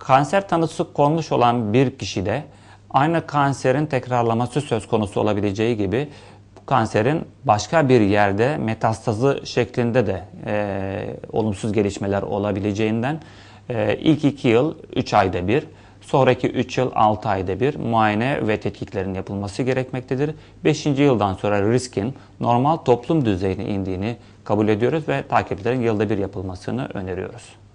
Kanser tanısı konmuş olan bir kişide aynı kanserin tekrarlaması söz konusu olabileceği gibi bu kanserin başka bir yerde metastazı şeklinde de e, olumsuz gelişmeler olabileceğinden e, ilk 2 yıl 3 ayda bir, sonraki 3 yıl 6 ayda bir muayene ve tetkiklerin yapılması gerekmektedir. 5. yıldan sonra riskin normal toplum düzeyine indiğini kabul ediyoruz ve takiplerin yılda bir yapılmasını öneriyoruz.